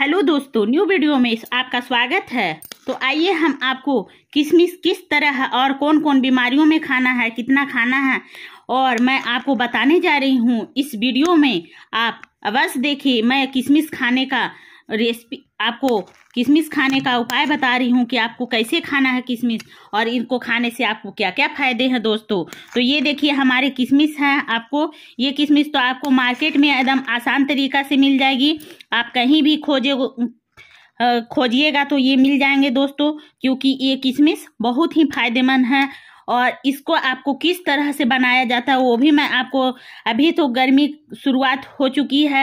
hello दोस्तों new video में आपका स्वागत है तो आइए हम आपको किशमिश किस तरह और कौन कौन बीमारियों में खाना है कितना खाना है और मैं आपको बताने जा रही हूँ इस वीडियो में आप अवश्य देखिए मैं किशमिश खाने का रेसिपी आपको किशमिश खाने का उपाय बता रही हूँ कि आपको कैसे खाना है किशमिश और इनको खाने से आपको क्या क्या फ़ायदे हैं दोस्तों तो ये देखिए हमारे किशमिश हैं आपको ये किशमिश तो आपको मार्केट में एकदम आसान तरीका से मिल जाएगी आप कहीं भी खोजे खोजिएगा तो ये मिल जाएंगे दोस्तों क्योंकि ये किशमिश बहुत ही फायदेमंद है और इसको आपको किस तरह से बनाया जाता है वो भी मैं आपको अभी तो गर्मी शुरुआत हो चुकी है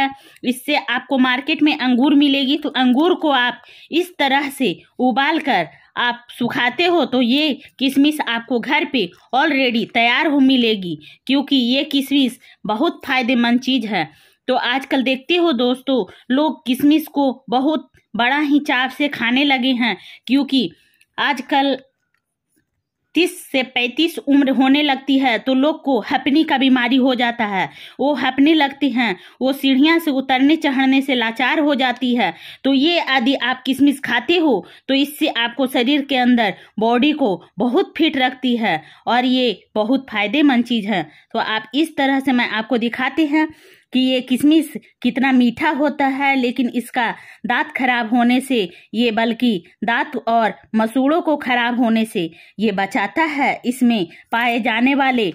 इससे आपको मार्केट में अंगूर मिलेगी तो अंगूर को आप इस तरह से उबाल कर आप सुखाते हो तो ये किशमिश आपको घर पे ऑलरेडी तैयार हो मिलेगी क्योंकि ये किशमिश बहुत फ़ायदेमंद चीज़ है तो आजकल देखते हो दोस्तों लोग किशमिश को बहुत बड़ा ही चाव से खाने लगे हैं क्योंकि आजकल तीस से पैंतीस उम्र होने लगती है तो लोग को हपनी का बीमारी हो जाता है वो हपने लगती हैं वो सीढ़ियाँ से उतरने चढ़ने से लाचार हो जाती है तो ये आदि आप किशमिश खाते हो तो इससे आपको शरीर के अंदर बॉडी को बहुत फिट रखती है और ये बहुत फायदेमंद चीज़ है तो आप इस तरह से मैं आपको दिखाते हैं कि ये किशमिश कितना मीठा होता है लेकिन इसका दांत खराब होने से ये बल्कि दांत और मसूड़ों को खराब होने से ये बचाता है इसमें पाए जाने वाले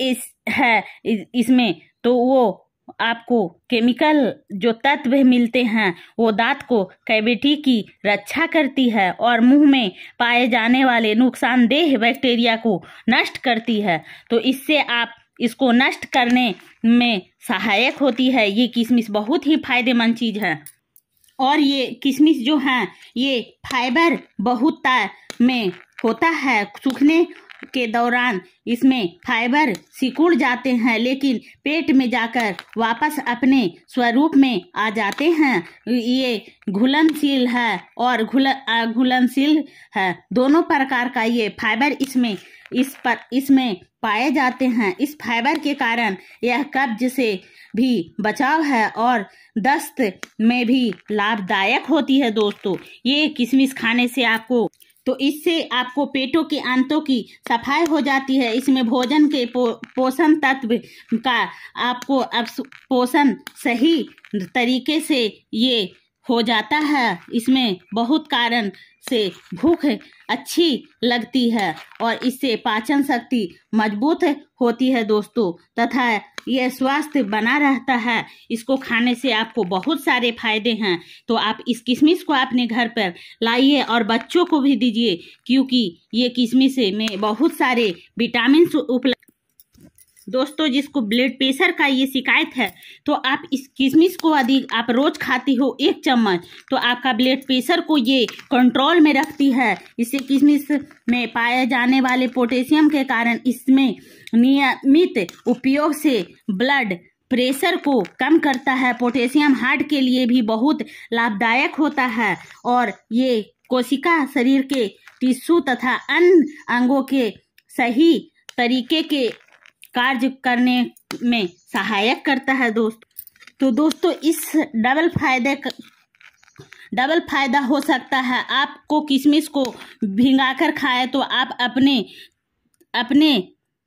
इस है इसमें तो वो आपको केमिकल जो तत्व मिलते हैं वो दांत को कैविटी की रक्षा करती है और मुंह में पाए जाने वाले नुकसानदेह बैक्टीरिया को नष्ट करती है तो इससे आप इसको नष्ट करने में सहायक होती है ये किशमिश बहुत ही फायदेमंद चीज़ है और ये किशमिश जो है ये फाइबर बहुत में होता है सूखने के दौरान इसमें फाइबर सिकुड़ जाते हैं लेकिन पेट में जाकर वापस अपने स्वरूप में आ जाते हैं ये घुलनशील है और घुल घुलनशील है दोनों प्रकार का ये फाइबर इसमें इस पर इसमें पाए जाते हैं इस फाइबर के कारण यह कब्ज से भी बचाव है और दस्त में भी लाभदायक होती है दोस्तों ये किशमिश खाने से आपको तो इससे आपको पेटों के आंतों की सफाई हो जाती है इसमें भोजन के पो, पोषण तत्व का आपको अब पोषण सही तरीके से ये हो जाता है इसमें बहुत कारण से भूख अच्छी लगती है और इससे पाचन शक्ति मजबूत होती है दोस्तों तथा यह स्वास्थ्य बना रहता है इसको खाने से आपको बहुत सारे फायदे हैं तो आप इस किशमिश को अपने घर पर लाइए और बच्चों को भी दीजिए क्योंकि ये किशमिश में बहुत सारे विटामिन उपलब्ध दोस्तों जिसको ब्लड प्रेशर का ये शिकायत है तो आप इस किशमिश को यदि आप रोज़ खाती हो एक चम्मच तो आपका ब्लड प्रेशर को ये कंट्रोल में रखती है इससे किशमिश में पाए जाने वाले पोटेशियम के कारण इसमें नियमित उपयोग से ब्लड प्रेशर को कम करता है पोटेशियम हार्ट के लिए भी बहुत लाभदायक होता है और ये कोशिका शरीर के टिश्यू तथा अन्य अंगों के सही तरीके के कार्य करने में सहायक करता है दोस्त तो दोस्तों इस डबल फायदे क... डबल फायदा हो सकता है आपको किशमिश को भिंगाकर खाए तो आप अपने अपने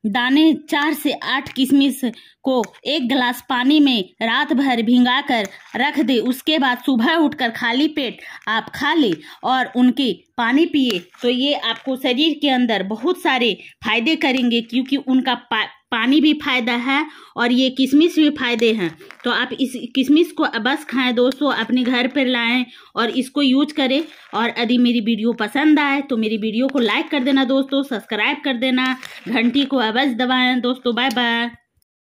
दाने चार से आठ किशमिश को एक गिलास पानी में रात भर भिंगा कर रख दे उसके बाद सुबह उठकर खाली पेट आप खा ले और उनके पानी पिए तो ये आपको शरीर के अंदर बहुत सारे फायदे करेंगे क्योंकि उनका पानी भी फायदा है और ये किशमिश भी फायदे हैं तो आप इस किशमिश को बस खाएं दोस्तों अपने घर पर लाएं और इसको यूज करें और यदि मेरी वीडियो पसंद आए तो मेरी वीडियो को लाइक कर देना दोस्तों सब्सक्राइब कर देना घंटी को अवश्य दबाएं दोस्तों बाय बाय